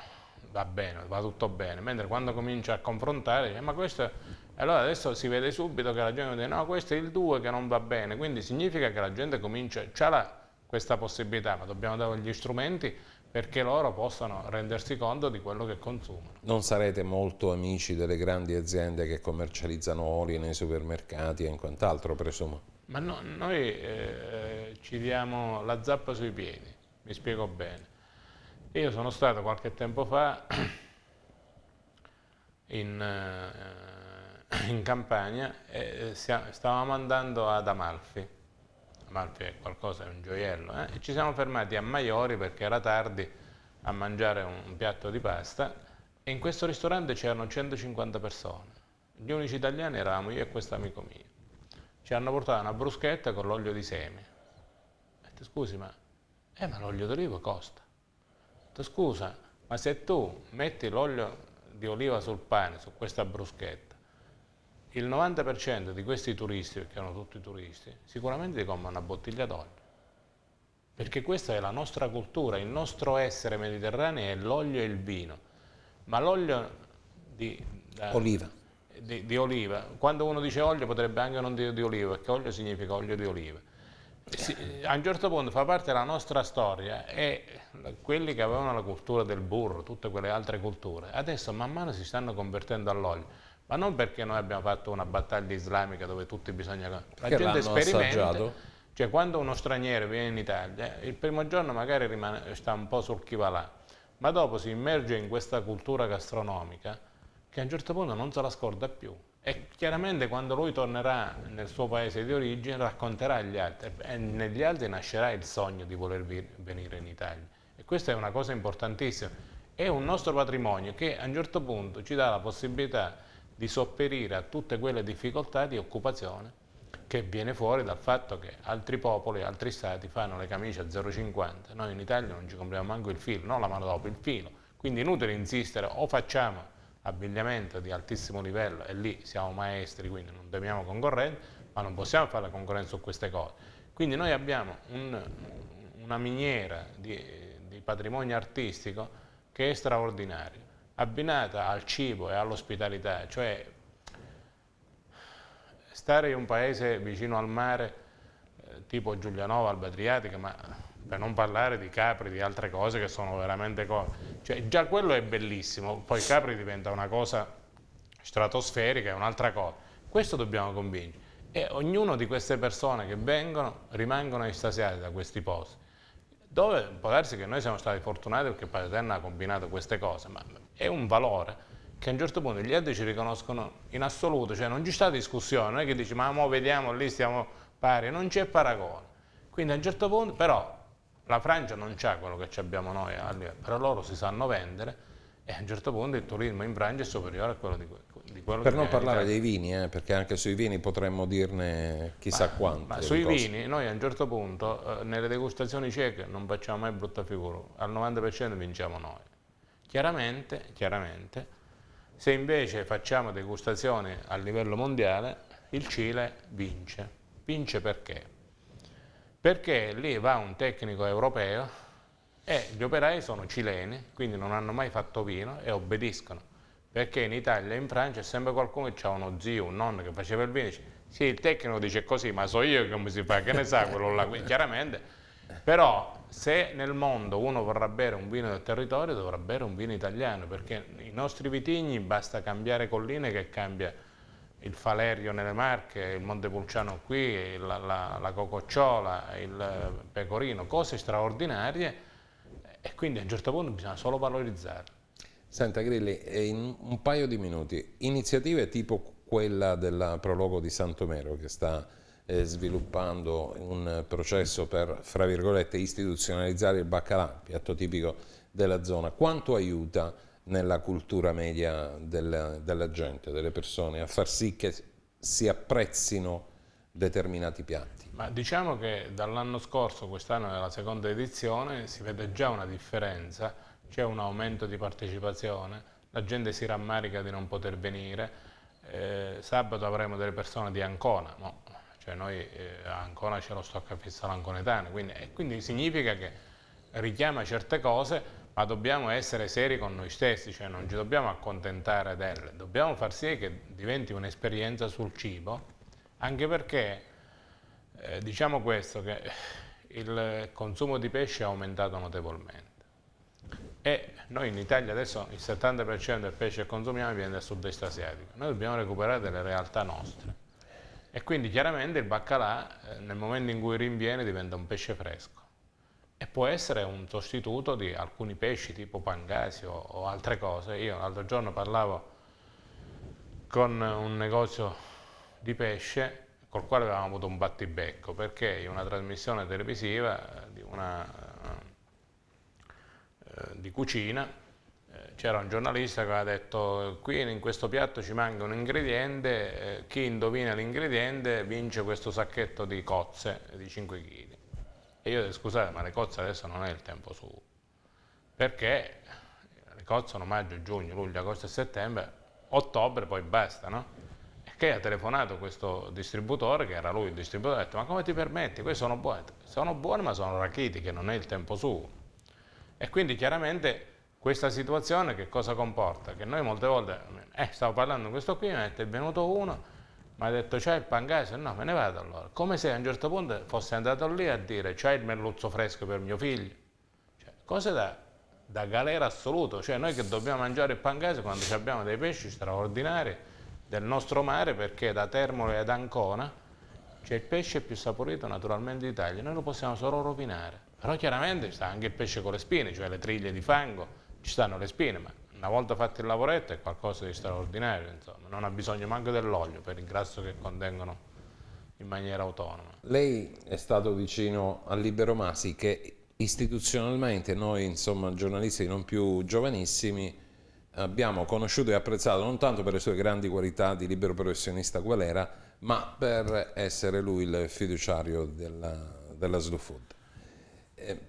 Speaker 2: va bene, va tutto bene, mentre quando comincia a confrontare, eh, ma questo allora adesso si vede subito che la gente dice no questo è il 2 che non va bene, quindi significa che la gente comincia, ha la, questa possibilità, ma dobbiamo dare gli strumenti perché loro possano rendersi conto di quello che consumano.
Speaker 1: Non sarete molto amici delle grandi aziende che commercializzano oli nei supermercati e in quant'altro, presumo?
Speaker 2: Ma no, noi eh, ci diamo la zappa sui piedi, mi spiego bene. Io sono stato qualche tempo fa in... Eh, in campagna e eh, stavamo andando ad Amalfi. Amalfi è qualcosa, è un gioiello. Eh? E ci siamo fermati a Maiori perché era tardi a mangiare un piatto di pasta e in questo ristorante c'erano 150 persone. Gli unici italiani eravamo io e questo amico mio. Ci hanno portato una bruschetta con l'olio di seme. Ho detto, scusi, ma, eh, ma l'olio d'oliva costa. Ho detto, scusa, ma se tu metti l'olio di oliva sul pane, su questa bruschetta, il 90% di questi turisti, perché erano tutti turisti, sicuramente ti compra una bottiglia d'olio. Perché questa è la nostra cultura, il nostro essere mediterraneo è l'olio e il vino. Ma l'olio di, eh, oliva. di, di oliva, quando uno dice olio potrebbe anche non dire di oliva, perché olio significa olio di oliva. Si, a un certo punto fa parte della nostra storia e quelli che avevano la cultura del burro, tutte quelle altre culture, adesso man mano si stanno convertendo all'olio ma non perché noi abbiamo fatto una battaglia islamica dove tutti bisogna... La perché gente sperimenta, assaggiato. cioè quando uno straniero viene in Italia, il primo giorno magari rimane, sta un po' sul chi ma dopo si immerge in questa cultura gastronomica che a un certo punto non se la scorda più. E chiaramente quando lui tornerà nel suo paese di origine racconterà agli altri e negli altri nascerà il sogno di voler venire in Italia. E questa è una cosa importantissima. È un nostro patrimonio che a un certo punto ci dà la possibilità di sopperire a tutte quelle difficoltà di occupazione che viene fuori dal fatto che altri popoli, altri stati fanno le camicie a 0,50, noi in Italia non ci compriamo manco il filo, non la mano dopo, il filo, quindi inutile insistere o facciamo abbigliamento di altissimo livello e lì siamo maestri, quindi non temiamo concorrenti, ma non possiamo fare la concorrenza su queste cose. Quindi noi abbiamo un, una miniera di, di patrimonio artistico che è straordinario abbinata al cibo e all'ospitalità, cioè stare in un paese vicino al mare eh, tipo Giulianova, Alba Adriatica, ma per non parlare di Capri, di altre cose che sono veramente cose, cioè già quello è bellissimo, poi Capri diventa una cosa stratosferica, è un'altra cosa, questo dobbiamo convincere e ognuno di queste persone che vengono rimangono estasiati da questi posti dove può darsi che noi siamo stati fortunati perché Paterna ha combinato queste cose, ma è un valore che a un certo punto gli altri ci riconoscono in assoluto, cioè non ci sta discussione, non è che dici ma mo vediamo lì stiamo pari, non c'è paragone. Quindi a un certo punto però la Francia non c'ha quello che abbiamo noi, però loro si sanno vendere e a un certo punto il turismo in Francia è superiore a quello di, di quello Per non parlare dei
Speaker 1: vini, eh, perché anche sui vini potremmo dirne chissà quanto. Ma sui vini
Speaker 2: noi a un certo punto eh, nelle degustazioni cieche non facciamo mai brutta figura, al 90% vinciamo noi. Chiaramente, chiaramente, se invece facciamo degustazione a livello mondiale, il Cile vince. Vince perché? Perché lì va un tecnico europeo e gli operai sono cileni, quindi non hanno mai fatto vino e obbediscono. Perché in Italia e in Francia sempre qualcuno c'ha uno zio, un nonno che faceva il vino e dice sì, il tecnico dice così, ma so io come si fa, che ne sa quello là, chiaramente. Però se nel mondo uno vorrà bere un vino del territorio dovrà bere un vino italiano perché i nostri vitigni basta cambiare colline che cambia il Falerio nelle Marche, il Montepulciano qui, la, la, la Cococciola, il Pecorino, cose straordinarie e quindi a un certo punto bisogna solo valorizzarle. Senta Grilli, in
Speaker 1: un paio di minuti, iniziative tipo quella del prologo di Santomero che sta eh, sviluppando un processo per, fra virgolette, istituzionalizzare il baccalà, piatto tipico della zona. Quanto aiuta nella cultura media della, della gente, delle persone, a far sì che si apprezzino determinati piatti?
Speaker 2: Ma diciamo che dall'anno scorso, quest'anno nella seconda edizione, si vede già una differenza, c'è un aumento di partecipazione, la gente si rammarica di non poter venire, eh, sabato avremo delle persone di Ancona, no, cioè noi eh, ancora c'è lo stock fissato anconetano, quindi, e eh, quindi significa che richiama certe cose, ma dobbiamo essere seri con noi stessi, cioè non ci dobbiamo accontentare del, dobbiamo far sì che diventi un'esperienza sul cibo, anche perché eh, diciamo questo, che il consumo di pesce è aumentato notevolmente e noi in Italia adesso il 70% del pesce che consumiamo viene dal sud-est asiatico, noi dobbiamo recuperare delle realtà nostre e quindi chiaramente il baccalà eh, nel momento in cui rinviene diventa un pesce fresco e può essere un sostituto di alcuni pesci tipo pangasi o, altre cose. Io l'altro giorno parlavo con un negozio di pesce col quale avevamo avuto un battibecco perché in una trasmissione televisiva di, una, eh, di cucina c'era un giornalista che aveva detto qui in questo piatto ci manca un ingrediente, eh, chi indovina l'ingrediente vince questo sacchetto di cozze di 5 kg. E io ho detto scusate ma le cozze adesso non è il tempo suo, perché le cozze sono maggio, giugno, luglio, agosto e settembre, ottobre poi basta, no? Che ha telefonato questo distributore, che era lui il distributore, ha detto ma come ti permetti, queste sono buone, sono buone ma sono rachiti, che non è il tempo suo. E quindi chiaramente questa situazione che cosa comporta? Che noi molte volte, eh, stavo parlando con questo qui, mi ha detto è venuto uno, mi ha detto c'è il pangaio, no me ne vado allora. Come se a un certo punto fosse andato lì a dire c'è il merluzzo fresco per mio figlio. Cioè, cose da, da galera assoluto, cioè noi che dobbiamo mangiare il pangaio quando abbiamo dei pesci straordinari del nostro mare perché da Termole ad Ancona c'è il pesce più saporito naturalmente d'Italia, noi lo possiamo solo rovinare. Però chiaramente sta anche il pesce con le spine, cioè le triglie di fango, ci stanno le spine, ma una volta fatto il lavoretto è qualcosa di straordinario, insomma. non ha bisogno neanche dell'olio per il grasso che contengono in maniera autonoma.
Speaker 1: Lei è stato vicino a Libero Masi che istituzionalmente noi insomma, giornalisti non più giovanissimi abbiamo conosciuto e apprezzato non tanto per le sue grandi qualità di libero professionista qual era, ma per essere lui il fiduciario della, della Slow Food. Eh,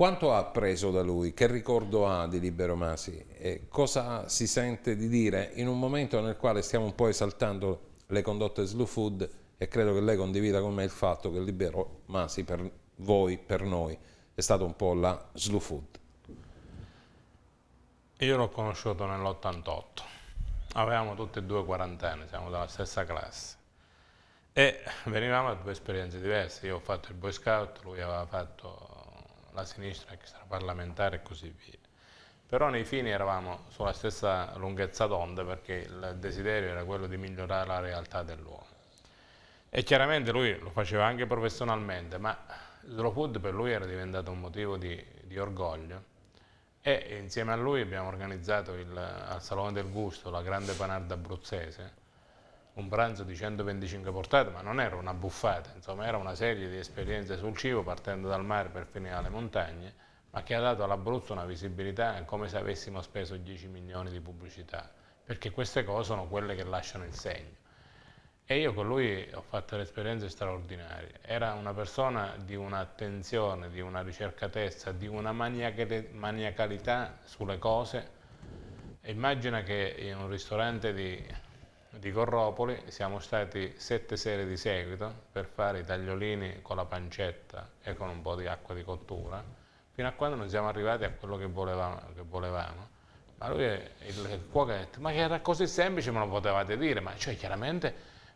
Speaker 1: quanto ha appreso da lui? Che ricordo ha di Libero Masi? E cosa si sente di dire in un momento nel quale stiamo un po' esaltando le condotte slow food e credo che lei condivida con me il fatto che Libero Masi per voi, per noi, è stato un po' la slow food.
Speaker 2: Io l'ho conosciuto nell'88, avevamo tutti e due quarantene, siamo dalla stessa classe e venivamo da due esperienze diverse, io ho fatto il Boy Scout, lui aveva fatto la sinistra extraparlamentare e così via. Però nei fini eravamo sulla stessa lunghezza d'onda perché il desiderio era quello di migliorare la realtà dell'uomo. E chiaramente lui lo faceva anche professionalmente, ma Slow Food per lui era diventato un motivo di, di orgoglio e insieme a lui abbiamo organizzato il, al Salone del Gusto la grande panarda abruzzese un pranzo di 125 portate, ma non era una buffata, insomma era una serie di esperienze sul cibo partendo dal mare per finire alle montagne, ma che ha dato all'Abruzzo una visibilità come se avessimo speso 10 milioni di pubblicità, perché queste cose sono quelle che lasciano il segno. E io con lui ho fatto delle esperienze straordinarie. Era una persona di un'attenzione, di una ricercatezza, di una maniacalità sulle cose. Immagina che in un ristorante di di Corropoli siamo stati sette sere di seguito per fare i tagliolini con la pancetta e con un po' di acqua di cottura, fino a quando non siamo arrivati a quello che volevamo. Che volevamo. Ma lui, il, il cuoco, ha detto, ma che era così semplice, me lo potevate dire, ma cioè chiaramente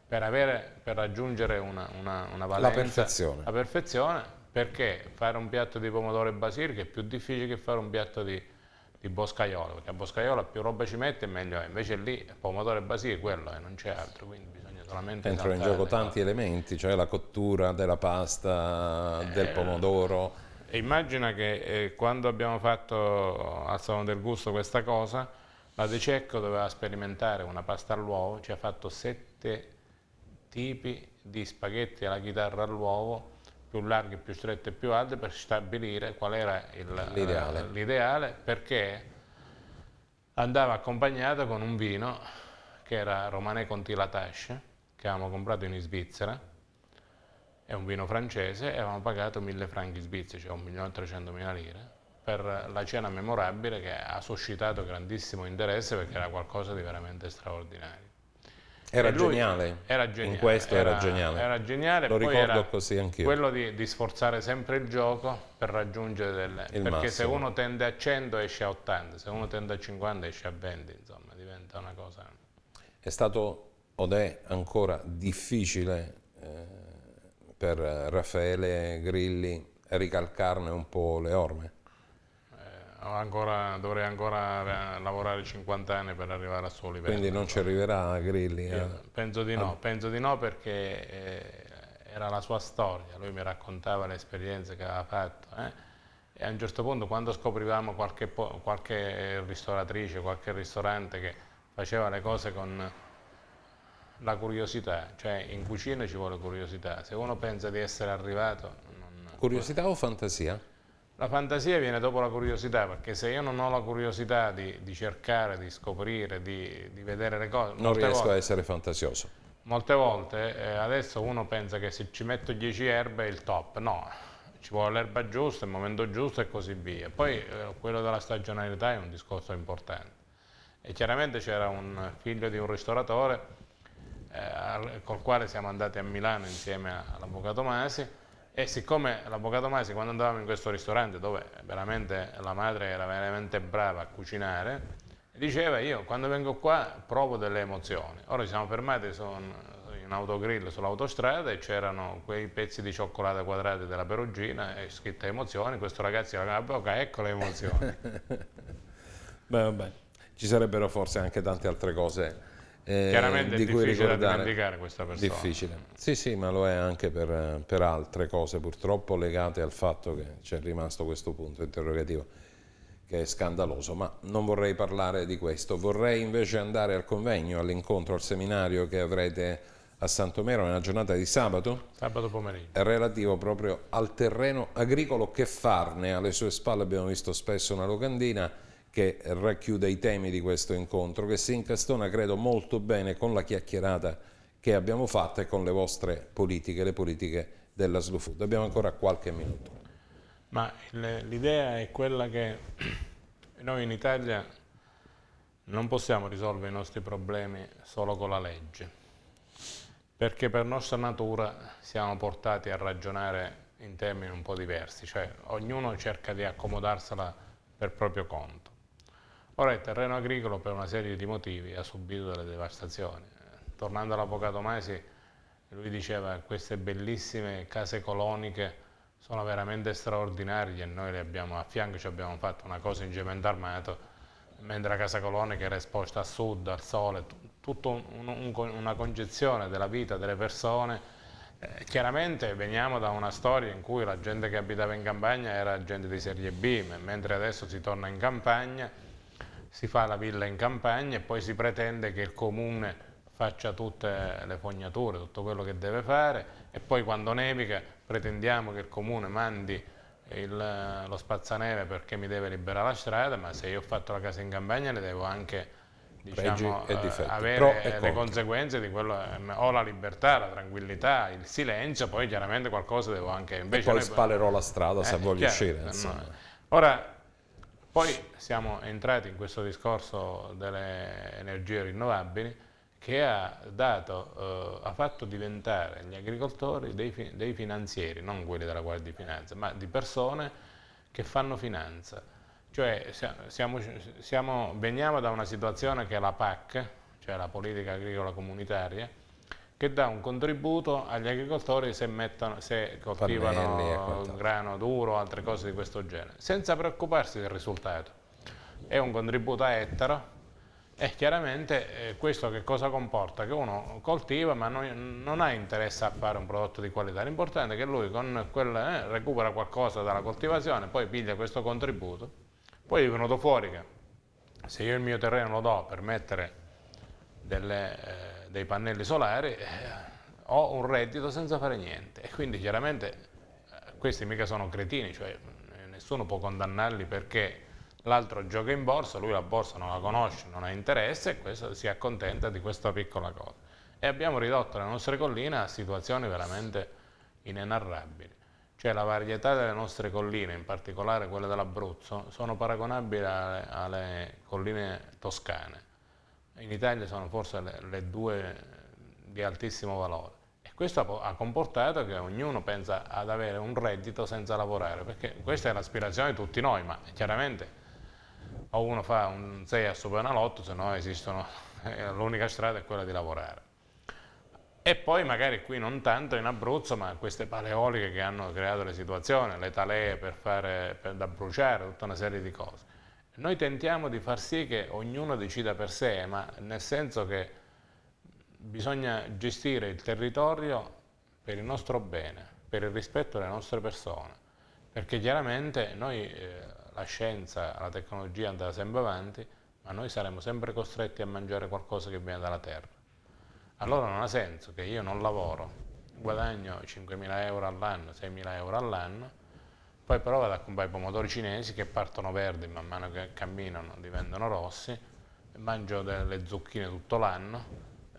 Speaker 2: per, avere, per raggiungere una, una, una valenza, la perfezione. la perfezione, perché fare un piatto di pomodoro e basilico è più difficile che fare un piatto di di boscaiolo, perché a boscaiolo più roba ci mette meglio è, invece lì pomodoro e basilico quello è, eh, non c'è altro, quindi bisogna solamente... Entrano in gioco tanti cose. elementi, cioè la cottura della pasta, eh, del pomodoro. Eh, immagina che eh, quando abbiamo fatto al Salone del Gusto questa cosa, la De Cecco doveva sperimentare una pasta all'uovo, ci ha fatto sette tipi di spaghetti alla chitarra all'uovo, più larghe, più strette e più alte per stabilire qual era eh, l'ideale perché andava accompagnato con un vino che era Romanè Conti Latache che avevamo comprato in Svizzera è un vino francese e avevamo pagato mille franchi svizzeri, cioè 1.300.000 lire per la cena memorabile che ha suscitato grandissimo interesse perché era qualcosa di veramente straordinario era geniale. Era geniale. In questo era, era geniale. Era geniale. Lo Poi ricordo così anch'io. Quello di, di, sforzare sempre il gioco per raggiungere delle... Il perché massimo. se uno tende a 100 esce a 80, se uno tende a 50 esce a 20, insomma, diventa una cosa...
Speaker 1: È stato od è ancora difficile eh, per Raffaele Grilli ricalcarne un po' le orme?
Speaker 2: Ancora, dovrei ancora lavorare 50 anni per arrivare a suo livello. Quindi non ci
Speaker 1: arriverà Grilli? Eh?
Speaker 2: Penso di no, ah. penso di no perché eh, era la sua storia, lui mi raccontava le esperienze che aveva fatto eh? e a un certo punto quando scoprivamo qualche, qualche ristoratrice, qualche ristorante che faceva le cose con la curiosità, cioè in cucina ci vuole curiosità, se uno pensa di essere arrivato... Non... Curiosità o fantasia? La fantasia viene dopo la curiosità, perché se io non ho la curiosità di, di cercare, di scoprire, di, di vedere le cose... Non riesco volte, a essere
Speaker 1: fantasioso.
Speaker 2: Molte volte eh, adesso uno pensa che se ci metto 10 erbe è il top, no, ci vuole l'erba giusta, il momento giusto e così via. Poi eh, quello della stagionalità è un discorso importante. E chiaramente c'era un figlio di un ristoratore eh, col quale siamo andati a Milano insieme all'avvocato Masi, e siccome l'avvocato Masi quando andavamo in questo ristorante dove veramente la madre era veramente brava a cucinare, diceva io quando vengo qua provo delle emozioni. Ora ci siamo fermati su in autogrill sull'autostrada e c'erano quei pezzi di cioccolata quadrati della perugina e scritta emozioni, questo ragazzo era ah, ok, ecco le emozioni. Beh,
Speaker 1: vabbè. Ci sarebbero forse anche tante altre cose eh, Chiaramente di è difficile da dimenticare questa persona. Difficile. Sì, sì, ma lo è anche per, per altre cose purtroppo legate al fatto che c'è rimasto questo punto interrogativo che è scandaloso, ma non vorrei parlare di questo. Vorrei invece andare al convegno, all'incontro, al seminario che avrete a Santomero nella giornata di sabato.
Speaker 2: Sabato pomeriggio.
Speaker 1: Relativo proprio al terreno agricolo che farne. Alle sue spalle abbiamo visto spesso una locandina che racchiude i temi di questo incontro, che si incastona credo molto bene con la chiacchierata che abbiamo fatto e con le vostre politiche, le politiche della Slow Food. Abbiamo ancora qualche minuto.
Speaker 2: Ma l'idea è quella che noi in Italia non possiamo risolvere i nostri problemi solo con la legge, perché per nostra natura siamo portati a ragionare in termini un po' diversi, cioè ognuno cerca di accomodarsela per proprio conto. Ora il terreno agricolo per una serie di motivi ha subito delle devastazioni. Tornando all'avvocato Masi, lui diceva che queste bellissime case coloniche sono veramente straordinarie e noi le abbiamo a fianco, ci abbiamo fatto una cosa in cemento armato, mentre la casa colonica era esposta a sud, al sole, tutta un, un, una concezione della vita delle persone eh, chiaramente veniamo da una storia in cui la gente che abitava in campagna era gente di serie B, mentre adesso si torna in campagna si fa la villa in campagna e poi si pretende che il comune faccia tutte le fognature, tutto quello che deve fare e poi quando nevica pretendiamo che il comune mandi il, lo spazzaneve perché mi deve liberare la strada, ma se io ho fatto la casa in campagna ne devo anche diciamo, eh, avere le conseguenze di quello, eh, ho la libertà, la tranquillità, il silenzio, poi chiaramente qualcosa devo anche... Invece e poi noi, spalerò
Speaker 1: la strada eh, se voglio chiaro, uscire. Eh, no.
Speaker 2: Ora, poi siamo entrati in questo discorso delle energie rinnovabili che ha, dato, eh, ha fatto diventare gli agricoltori dei, dei, finanzieri, non quelli della Guardia di Finanza, ma di persone che fanno finanza. Cioè siamo, siamo, veniamo da una situazione che è la PAC, cioè la politica agricola comunitaria, che dà un contributo agli agricoltori se, mettono, se coltivano grano duro o altre cose di questo genere, senza preoccuparsi del risultato. È un contributo a ettaro e chiaramente eh, questo che cosa comporta? Che uno coltiva ma non, non, ha interesse a fare un prodotto di qualità, l'importante è che lui quel, eh, recupera qualcosa dalla coltivazione, poi piglia questo contributo, poi è venuto fuori che se io il mio terreno lo do per mettere delle... Eh, dei pannelli solari eh, ho un reddito senza fare niente e quindi chiaramente eh, questi mica sono cretini, cioè eh, nessuno può condannarli perché l'altro gioca in borsa, lui la borsa non la conosce, non ha interesse e questo si accontenta di questa piccola cosa. E abbiamo ridotto le nostre colline a situazioni veramente inenarrabili. Cioè la varietà delle nostre colline, in particolare quelle dell'Abruzzo, sono paragonabili alle, alle colline toscane in Italia sono forse le, le due di altissimo valore. E questo ha comportato che ognuno pensa ad avere un reddito senza lavorare, perché questa è l'aspirazione di tutti noi, ma chiaramente o uno fa un 6 a Superenalotto, se no esistono, eh, l'unica strada è quella di lavorare. E poi magari qui non tanto in Abruzzo, ma queste paleoliche che hanno creato le situazioni, le talee per, fare, per da bruciare, tutta una serie di cose. Noi tentiamo di far sì che ognuno decida per sé, ma nel senso che bisogna gestire il territorio per il nostro bene, per il rispetto delle nostre persone, perché chiaramente noi, eh, la scienza, la tecnologia andrà sempre avanti, ma noi saremo sempre costretti a mangiare qualcosa che viene dalla terra. Allora non ha senso che io non lavoro, guadagno 5.000 euro all'anno, 6.000 euro all'anno, poi però vado a comprare i pomodori cinesi che partono verdi man mano che camminano diventano rossi, mangio delle zucchine tutto l'anno,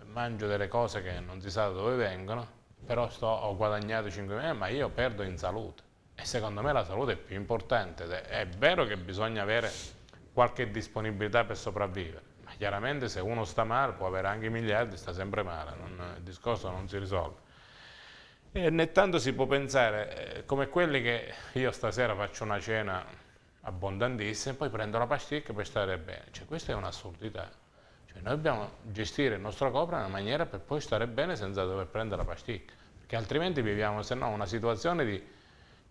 Speaker 2: mangio delle cose che non si sa da dove vengono, però sto, ho guadagnato 5 5.000, ma io perdo in salute. E secondo me la salute è più importante. È vero che bisogna avere qualche disponibilità per sopravvivere, ma chiaramente se uno sta male può avere anche i miliardi, sta sempre male, non, il discorso non si risolve. E né tanto si può pensare eh, come quelli che io stasera faccio una cena abbondantissima e poi prendo la pasticca per stare bene. Cioè, questa è un'assurdità. Cioè, noi dobbiamo gestire il nostro corpo in una maniera per poi stare bene senza dover prendere la pasticca, perché altrimenti viviamo se no una situazione di,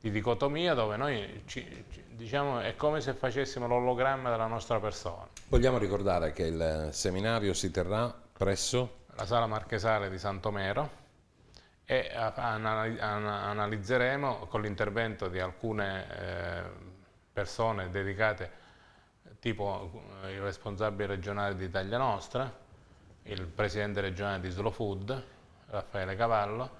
Speaker 2: di dicotomia dove noi ci, ci, diciamo è come se facessimo l'ologramma della nostra persona.
Speaker 1: Vogliamo ricordare che il seminario si terrà presso
Speaker 2: la sala marchesale di Santomero e eh, analizzeremo con l'intervento di alcune eh, persone dedicate tipo eh, il responsabile regionale di Italia Nostra, il presidente regionale di Slow Food, Raffaele Cavallo,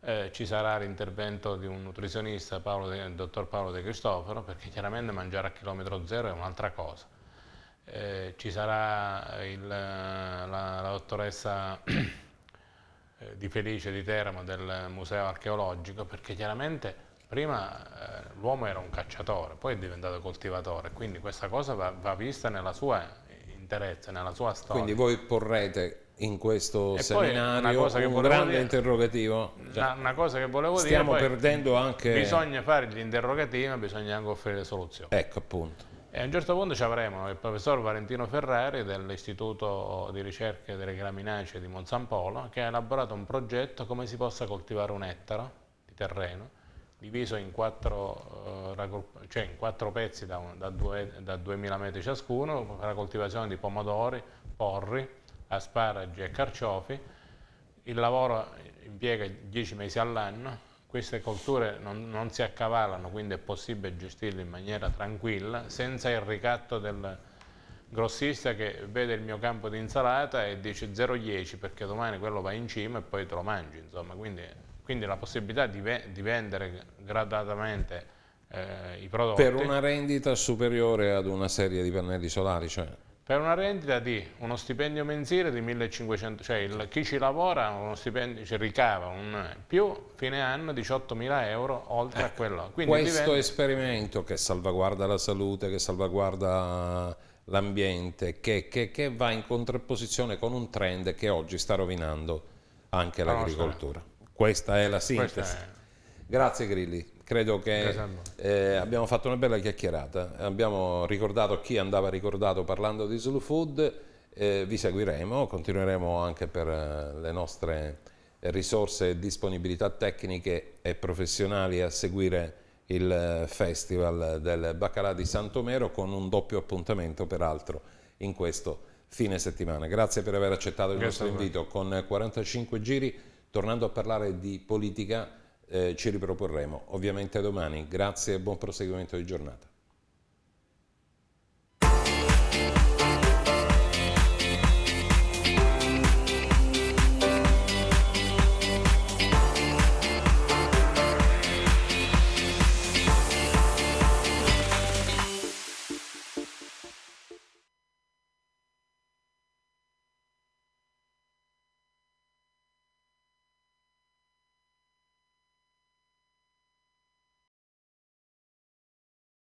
Speaker 2: eh, ci sarà l'intervento di un nutrizionista, Paolo de, il dottor Paolo De Cristoforo, perché chiaramente mangiare a chilometro zero è un'altra cosa. Eh, ci sarà il, la, la dottoressa eh, di Felice di Teramo del museo archeologico perché chiaramente prima eh, l'uomo era un cacciatore, poi è diventato coltivatore, quindi questa cosa va, va vista nella sua interezza, nella sua storia. Quindi voi
Speaker 1: porrete in questo e seminario un grande dire, interrogativo. Una,
Speaker 2: una, cosa che volevo Stiamo dire, perdendo anche... bisogna fare gli interrogativi ma bisogna anche offrire soluzioni.
Speaker 1: Ecco appunto.
Speaker 2: E a un certo punto ci avremo il professor Valentino Ferrari dell'Istituto di Ricerche delle Graminacee di Monsampolo che ha elaborato un progetto come si possa coltivare un ettaro di terreno diviso in quattro, eh, cioè in quattro pezzi da, da, due, da 2000 metri ciascuno per la coltivazione di pomodori, porri, asparagi e carciofi. Il lavoro impiega 10 mesi all'anno queste colture non, non si accavallano, quindi è possibile gestirle in maniera tranquilla, senza il ricatto del grossista che vede il mio campo di insalata e dice 0,10 perché domani quello va in cima e poi te lo mangi, insomma, quindi, quindi la possibilità di, di vendere gradatamente eh, i prodotti. Per una
Speaker 1: rendita superiore ad una serie di pannelli solari, cioè?
Speaker 2: per una rendita di uno stipendio mensile di 1500, cioè il, chi ci lavora uno stipendio, ci ricava un più fine anno 18.000 euro oltre eh, a quello. Quindi questo diventa...
Speaker 1: esperimento che salvaguarda la salute, che salvaguarda l'ambiente, che, che, che va in contrapposizione con un trend che oggi sta rovinando anche l'agricoltura. Questa è la sintesi. È... Grazie Grilli credo che eh, abbiamo fatto una bella chiacchierata, abbiamo ricordato chi andava ricordato parlando di Slow Food, eh, vi seguiremo, continueremo anche per eh, le nostre risorse e disponibilità tecniche e professionali a seguire il eh, Festival del Baccalà di Santomero con un doppio appuntamento peraltro in questo fine settimana. Grazie per aver accettato il Grazie nostro invito con 45 giri, tornando a parlare di politica eh, ci riproporremo ovviamente domani. Grazie e buon proseguimento di giornata.